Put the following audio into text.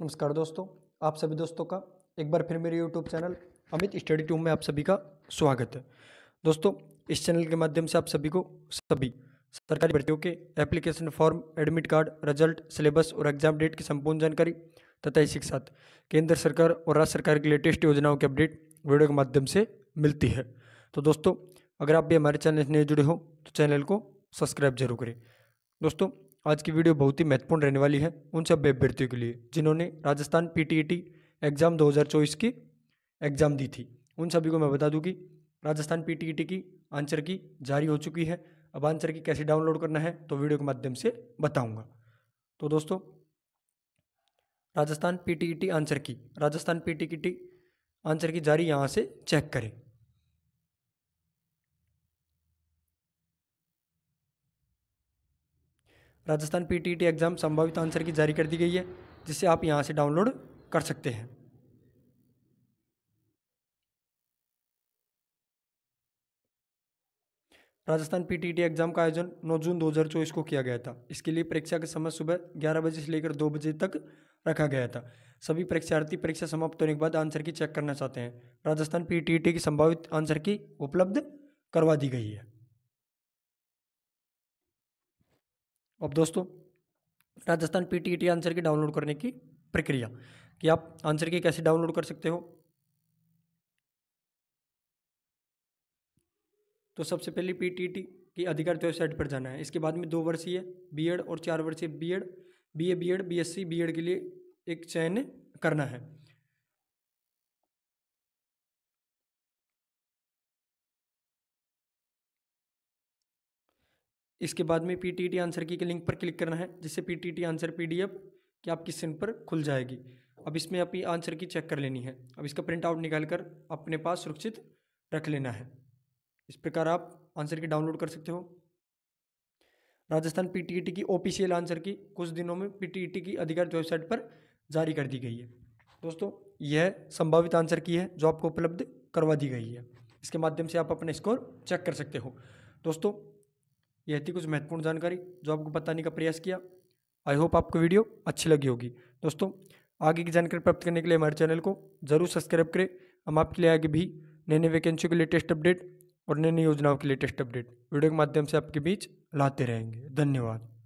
नमस्कार दोस्तों आप सभी दोस्तों का एक बार फिर मेरे YouTube channel Amit study tube में आप सभी का स्वागत है दोस्तों इस चैनल के माध्यम से आप सभी को सभी सरकारी भर्तियों के application form admit card result syllabus और एग्जाम डेट की संपूर्ण जानकारी तथा इसी के साथ केंद्र सरकार और राज्य सरकार की लेटेस्ट योजनाओं की अपडेट वीडियो के माध्यम से मिलती है तो दोस्तों अगर आप भी हमारे चैनल से नए जुड़े हो तो चैनल को सब्सक्राइब जरूर करें दोस्तों आज की वीडियो बहुत ही महत्वपूर्ण रहने वाली है उन सब अभ्यर्थियों के लिए जिन्होंने राजस्थान पीटीईटी एग्ज़ाम 2024 की एग्ज़ाम दी थी उन सभी को मैं बता दूं कि राजस्थान पीटीईटी e की आंसर की जारी हो चुकी है अब आंसर की कैसे डाउनलोड करना है तो वीडियो के माध्यम से बताऊँगा तो दोस्तों राजस्थान पी आंसर e की राजस्थान पी आंसर e की जारी यहाँ से चेक करें राजस्थान पीटीईटी एग्ज़ाम संभावित आंसर की जारी कर दी गई है जिसे आप यहाँ से डाउनलोड कर सकते हैं राजस्थान टी एग्जाम का आयोजन 9 जून 2024 को किया गया था इसके लिए परीक्षा का समय सुबह 11 बजे से लेकर 2 बजे तक रखा गया था सभी परीक्षार्थी परीक्षा समाप्त होने के बाद आंसर की चेक करना चाहते हैं राजस्थान टी की संभावित आंसर की उपलब्ध करवा दी गई है अब दोस्तों Rajasthan P T T answer key download करने की प्रक्रिया कि आप आंसर की कैसे डाउनलोड कर सकते हो तो सबसे पहले पी टी टी e की अधिकारित तो वेबसाइट पर जाना है इसके बाद में दो वर्षीय बी एड और चार वर्षीय B B B Ed Ed A B S C B Ed के लिए एक चयन करना है इसके बाद में पी टी आंसर की के लिंक पर क्लिक करना है जिससे P T answer P D F की आपकी सिम पर खुल जाएगी अब इसमें अपनी आंसर की चेक कर लेनी है अब इसका प्रिंट आउट निकाल कर अपने पास सुरक्षित रख लेना है इस प्रकार आप आंसर की डाउनलोड कर सकते हो राजस्थान टी की ऑफिशियल आंसर की कुछ दिनों में टी की अधिकारिक वेबसाइट पर जारी कर दी गई है दोस्तों यह संभावित आंसर की है जो आपको उपलब्ध करवा दी गई है इसके माध्यम से आप अपना स्कोर चेक कर सकते हो दोस्तों यह थी कुछ महत्वपूर्ण जानकारी जो आपको बताने का प्रयास किया आई होप आपको वीडियो अच्छी लगी होगी दोस्तों आगे की जानकारी प्राप्त करने के लिए हमारे चैनल को जरूर सब्सक्राइब करें हम आपके लिए आगे भी नए नए वैकेंसी के लेटेस्ट अपडेट और नई नई योजनाओं के लेटेस्ट अपडेट वीडियो के माध्यम से आपके बीच लाते रहेंगे धन्यवाद